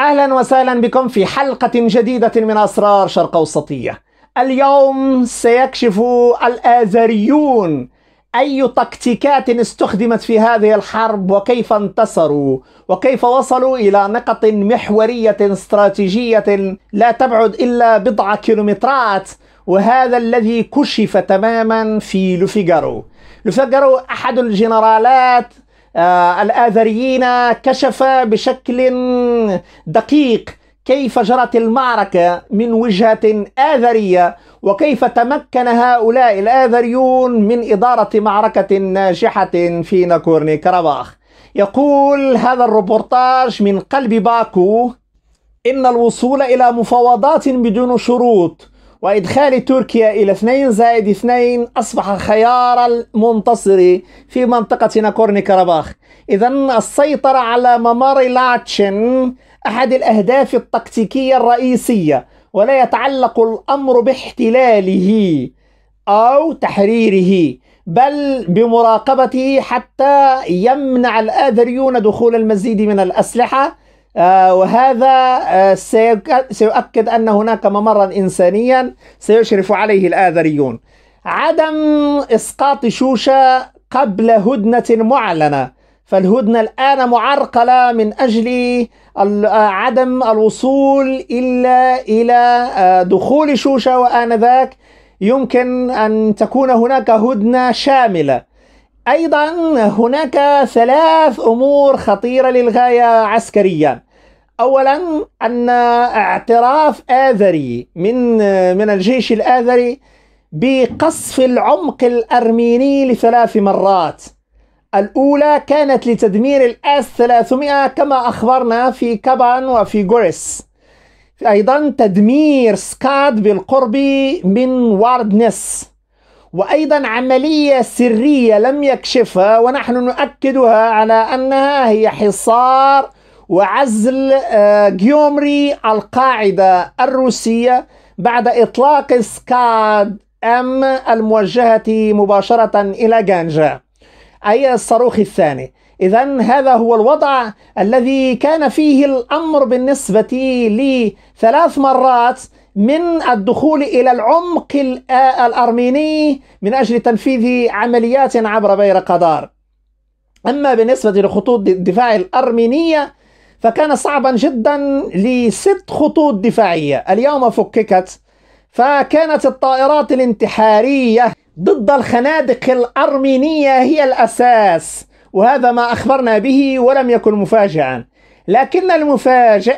اهلا وسهلا بكم في حلقه جديده من اسرار شرق اوسطيه. اليوم سيكشف الازريون اي تكتيكات استخدمت في هذه الحرب وكيف انتصروا وكيف وصلوا الى نقط محوريه استراتيجيه لا تبعد الا بضع كيلومترات وهذا الذي كشف تماما في لوفيغارو. لوفيغارو احد الجنرالات آه، الآذريين كشف بشكل دقيق كيف جرت المعركة من وجهة آذرية وكيف تمكن هؤلاء الآذريون من إدارة معركة ناجحة في ناكورني كرباخ يقول هذا الروبورتاج من قلب باكو إن الوصول إلى مفاوضات بدون شروط وإدخال تركيا إلى 2 زائد 2 أصبح خيار المنتصر في منطقة ناكورني كرباخ إذا السيطرة على ممر لاتشن أحد الأهداف التكتيكية الرئيسية ولا يتعلق الأمر باحتلاله أو تحريره بل بمراقبته حتى يمنع الآذريون دخول المزيد من الأسلحة آه، وهذا آه، سيؤكد أن هناك ممرا إنسانيا سيشرف عليه الآذريون عدم إسقاط شوشة قبل هدنة معلنة فالهدنة الآن معرقلة من أجل آه، عدم الوصول إلا إلى دخول شوشة وآنذاك يمكن أن تكون هناك هدنة شاملة أيضا هناك ثلاث أمور خطيرة للغاية عسكريا أولا أن اعتراف آذري من من الجيش الآذري بقصف العمق الأرميني لثلاث مرات الأولى كانت لتدمير الأس 300 كما أخبرنا في كابان وفي غوريس أيضا تدمير سكاد بالقرب من واردنس وأيضا عملية سرية لم يكشفها ونحن نؤكدها على أنها هي حصار وعزل آه، جيومري القاعدة الروسية بعد إطلاق سكاد أم الموجهة مباشرة إلى جانجا أي الصاروخ الثاني إذا هذا هو الوضع الذي كان فيه الأمر بالنسبة لي ثلاث مرات من الدخول إلى العمق الأرميني من أجل تنفيذ عمليات عبر بير قدار أما بالنسبة لخطوط الدفاع الأرمينية فكان صعبا جدا لست خطوط دفاعية اليوم فككت فكانت الطائرات الانتحارية ضد الخنادق الأرمينية هي الأساس وهذا ما أخبرنا به ولم يكن مفاجئا لكن المفاجئ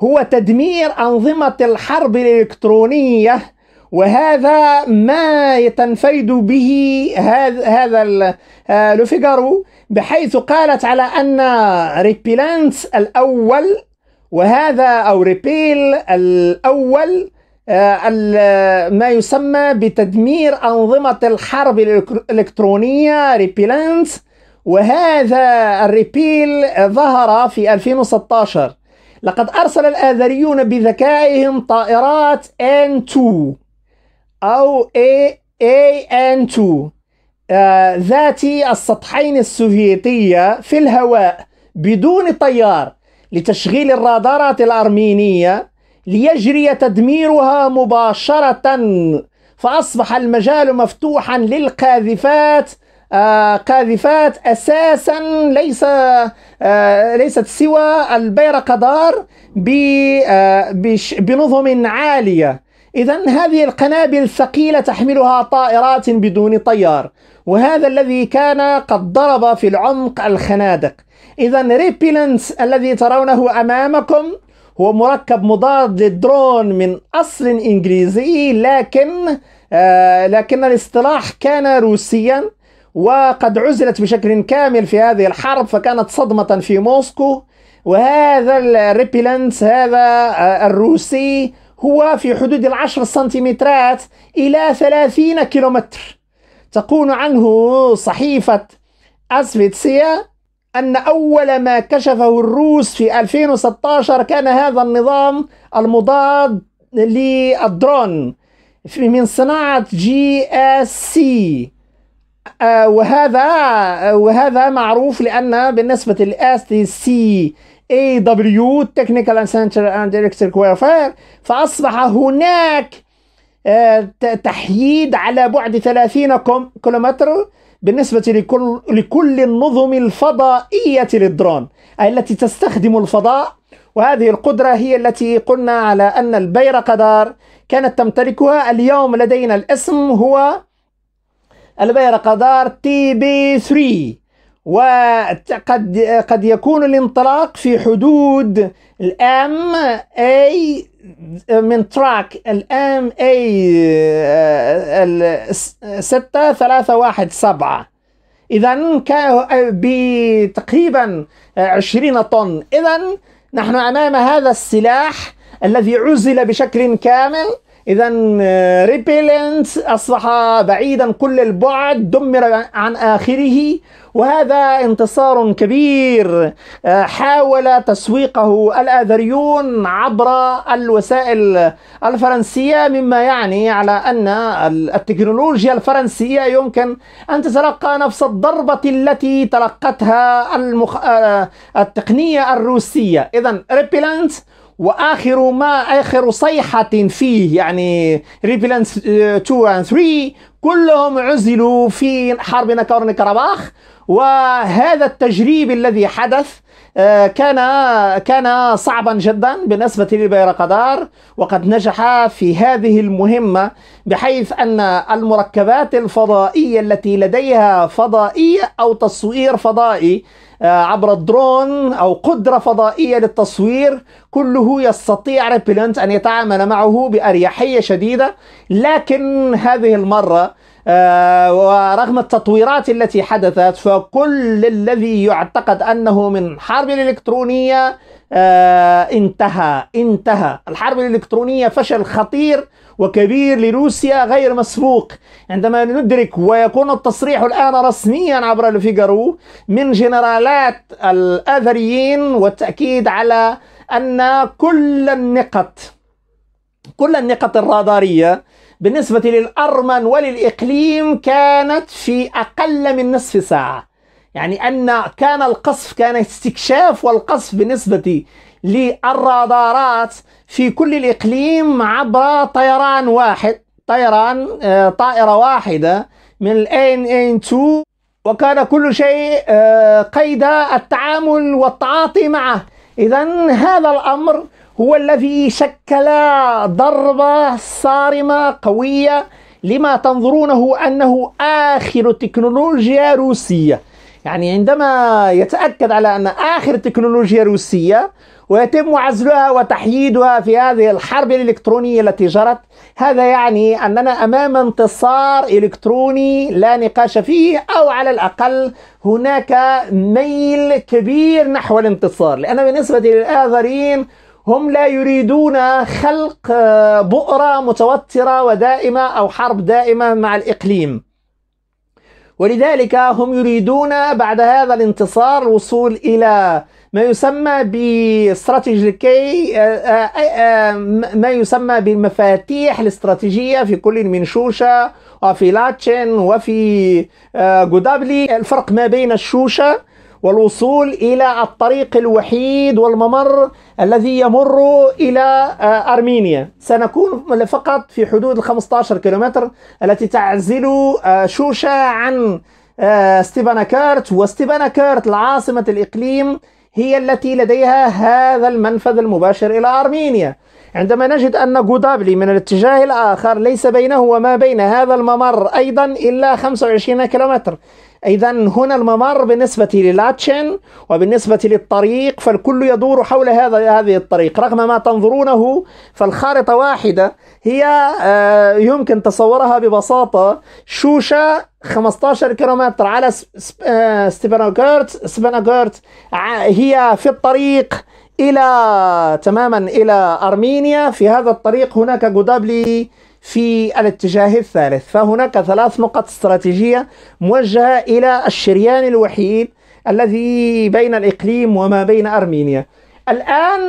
هو تدمير أنظمة الحرب الإلكترونية وهذا ما تنفيد به هذا هذا آه، بحيث قالت على ان ريبيلانت الاول وهذا او ريبيل الاول آه، ما يسمى بتدمير انظمه الحرب الالكترونيه ريبيلانت وهذا الريبيل ظهر في 2016 لقد ارسل الاذريون بذكائهم طائرات N2 أو A N 2 ذات ذاتي السطحين السوفيتية في الهواء بدون طيار لتشغيل الرادارات الأرمينية ليجري تدميرها مباشرة فأصبح المجال مفتوحا للقاذفات آه قاذفات أساسا ليس آه ليست سوى البيرقدار آه بنظم عالية إذا هذه القنابل الثقيلة تحملها طائرات بدون طيار وهذا الذي كان قد ضرب في العمق الخنادق إذا ريبيلنس الذي ترونه أمامكم هو مركب مضاد للدرون من أصل إنجليزي لكن آه لكن الاصطلاح كان روسيا وقد عزلت بشكل كامل في هذه الحرب فكانت صدمة في موسكو وهذا الريبيلنس هذا آه، الروسي هو في حدود العشر سنتيمترات إلى ثلاثين كيلومتر تقول عنه صحيفة أسفيتسيا أن أول ما كشفه الروس في 2016 كان هذا النظام المضاد للدرون من صناعة جي اس سي آه، وهذا وهذا معروف لأن بالنسبة للاس سي اي دبليو تكنيكال سنتر اند الكتريك ويرفير فاصبح هناك آه، تحييد على بعد 30 كيلومتر بالنسبة لكل, لكل النظم الفضائية للدرون أي التي تستخدم الفضاء وهذه القدرة هي التي قلنا على أن البيرقدار كانت تمتلكها اليوم لدينا الاسم هو البيرقدار تي بي 3 وقد قد يكون الانطلاق في حدود الام اي من تراك الام اي ستة ثلاثة واحد سبعة إذا بتقريبا عشرين طن إذا نحن أمام هذا السلاح الذي عزل بشكل كامل إذا آه، ريبيلنس أصبح بعيدا كل البعد دمر عن آخره وهذا انتصار كبير آه، حاول تسويقه الآذريون عبر الوسائل الفرنسية مما يعني على أن التكنولوجيا الفرنسية يمكن أن تتلقى نفس الضربة التي تلقتها المخ... آه، التقنية الروسية إذا ريبيلنس واخر ما اخر صيحه فيه يعني ريبلانس 2 اند 3 كلهم عزلوا في حرب ناكورني كرباخ وهذا التجريب الذي حدث آه، كان كان صعبا جدا بالنسبة لبيرقدار وقد نجح في هذه المهمة بحيث أن المركبات الفضائية التي لديها فضائية أو تصوير فضائي آه، عبر الدرون أو قدرة فضائية للتصوير كله يستطيع ريبلنت أن يتعامل معه بأريحية شديدة لكن هذه المرة آه، ورغم التطويرات التي حدثت فكل الذي يعتقد أنه من حرب الإلكترونية آه، انتهى انتهى الحرب الإلكترونية فشل خطير وكبير لروسيا غير مسبوق عندما ندرك ويكون التصريح الآن رسميا عبر الفيجارو من جنرالات الآذريين والتأكيد على أن كل النقط كل النقط الرادارية بالنسبة للأرمن وللإقليم كانت في أقل من نصف ساعة يعني أن كان القصف كان استكشاف والقصف بالنسبة للرادارات في كل الإقليم عبر طيران واحد طيران آه، طائرة واحدة من الـ ان 2 وكان كل شيء آه، قيد التعامل والتعاطي معه إذا هذا الأمر هو الذي شكل ضربة صارمة قوية لما تنظرونه أنه آخر تكنولوجيا روسية يعني عندما يتأكد على أن آخر تكنولوجيا روسية ويتم عزلها وتحييدها في هذه الحرب الإلكترونية التي جرت هذا يعني أننا أمام انتصار إلكتروني لا نقاش فيه أو على الأقل هناك ميل كبير نحو الانتصار لأن بالنسبة للآخرين هم لا يريدون خلق بؤرة متوترة ودائمة أو حرب دائمة مع الإقليم ولذلك هم يريدون بعد هذا الانتصار الوصول إلى ما يسمى باستراتيجيكي آه، آه، آه، ما يسمى بالمفاتيح الاستراتيجية في كل من شوشة وفي لاتشن وفي جودابلي الفرق ما بين الشوشة والوصول إلى الطريق الوحيد والممر الذي يمر إلى آه، أرمينيا سنكون فقط في حدود 15 كيلومتر التي تعزل آه، شوشة عن آه، ستيباناكارت وستيباناكارت العاصمة الإقليم هي التي لديها هذا المنفذ المباشر إلى أرمينيا عندما نجد أن غودابلي من الاتجاه الآخر ليس بينه وما بين هذا الممر أيضا إلا 25 كيلومتر إذا هنا الممر بالنسبة للاتشن وبالنسبة للطريق فالكل يدور حول هذا هذه الطريق رغم ما تنظرونه فالخارطة واحدة هي آه، يمكن تصورها ببساطة شوشة 15 كيلومتر على ستيبانوغورت آه، ستيبانوغورت هي في الطريق إلى تماما إلى أرمينيا في هذا الطريق هناك جودابلي في الاتجاه الثالث فهناك ثلاث نقط استراتيجية موجهة إلى الشريان الوحيد الذي بين الإقليم وما بين أرمينيا الآن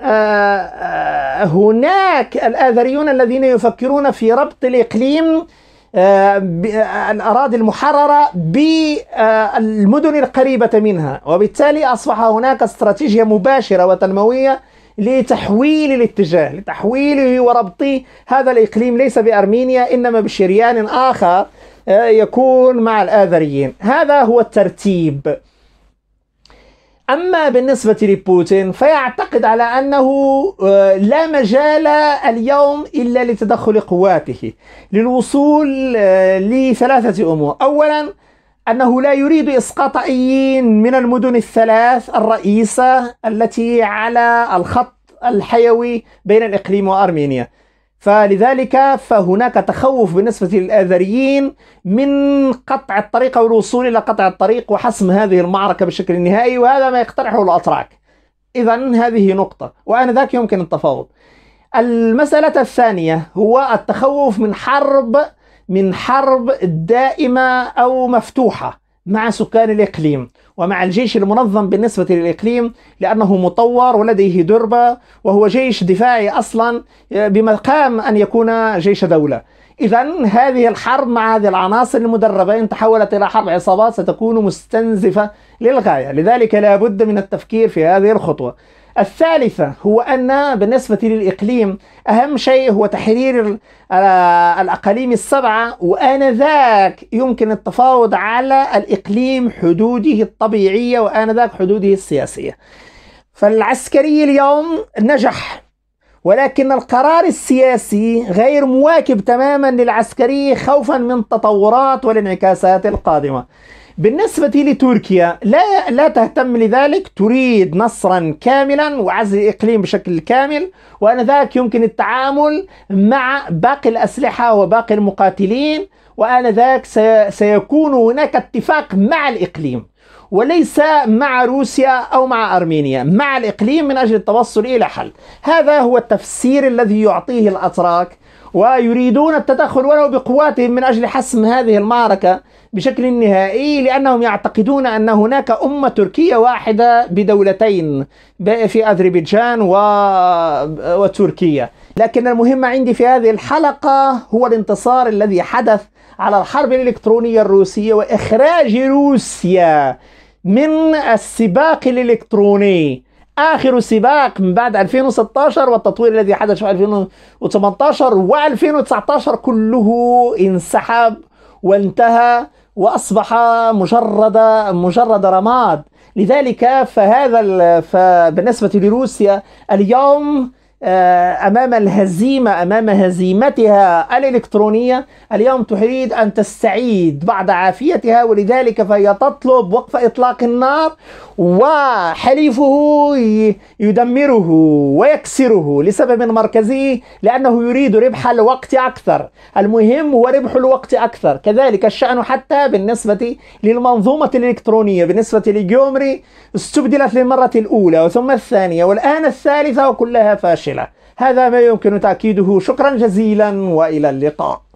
آه، آه، هناك الآذريون الذين يفكرون في ربط الإقليم آه، الأراضي المحررة بالمدن القريبة منها وبالتالي أصبح هناك استراتيجية مباشرة وتنموية لتحويل الاتجاه لتحويله وربط هذا الإقليم ليس بأرمينيا إنما بشريان آخر آه، يكون مع الآذريين هذا هو الترتيب أما بالنسبة لبوتين فيعتقد على أنه آه، لا مجال اليوم إلا لتدخل قواته للوصول آه، لثلاثة أمور أولاً أنه لا يريد إسقاط أي من المدن الثلاث الرئيسة التي على الخط الحيوي بين الإقليم وأرمينيا فلذلك فهناك تخوف بالنسبة للآذريين من قطع الطريق أو الوصول إلى قطع الطريق وحسم هذه المعركة بشكل نهائي وهذا ما يقترحه الأتراك إذا هذه نقطة وآنذاك يمكن التفاوض المسألة الثانية هو التخوف من حرب من حرب دائمة أو مفتوحة مع سكان الإقليم ومع الجيش المنظم بالنسبة للإقليم لأنه مطور ولديه دربة وهو جيش دفاعي أصلا آه، بمقام أن يكون جيش دولة إذا هذه الحرب مع هذه العناصر المدربة إن تحولت إلى حرب عصابات ستكون مستنزفة للغاية لذلك لا بد من التفكير في هذه الخطوة الثالثة هو أن بالنسبة للإقليم أهم شيء هو تحرير آه، الأقاليم السبعة وآنذاك يمكن التفاوض على الإقليم حدوده الطبيعية وآنذاك حدوده السياسية فالعسكري اليوم نجح ولكن القرار السياسي غير مواكب تماما للعسكري خوفا من التطورات والانعكاسات القادمة بالنسبة لتركيا لا لا تهتم لذلك تريد نصرا كاملا وعزل الإقليم بشكل كامل وآنذاك يمكن التعامل مع باقي الأسلحة وباقي المقاتلين وآنذاك سيكون هناك اتفاق مع الإقليم وليس مع روسيا أو مع أرمينيا مع الإقليم من أجل التوصل إلى حل هذا هو التفسير الذي يعطيه الأتراك ويريدون التدخل ولو بقواتهم من أجل حسم هذه المعركة بشكل نهائي لأنهم يعتقدون أن هناك أمة تركية واحدة بدولتين في أذربيجان و... وتركيا لكن المهم عندي في هذه الحلقة هو الانتصار الذي حدث على الحرب الإلكترونية الروسية وإخراج روسيا من السباق الإلكتروني اخر سباق من بعد 2016 والتطوير الذي حدث في 2018 و2019 كله انسحب وانتهى واصبح مجرد مجرد رماد لذلك فهذا فبالنسبه لروسيا اليوم آه، امام الهزيمه امام هزيمتها الالكترونيه اليوم تريد ان تستعيد بعد عافيتها ولذلك فهي تطلب وقف اطلاق النار وحليفه يدمره ويكسره لسبب مركزي لانه يريد ربح الوقت اكثر المهم هو ربح الوقت اكثر كذلك الشان حتى بالنسبه للمنظومه الالكترونيه بالنسبه لجيومري استبدلت للمره الاولى وثم الثانيه والان الثالثه وكلها فاشله المشكلة هذا ما يمكن تأكيده شكرا جزيلا وإلى اللقاء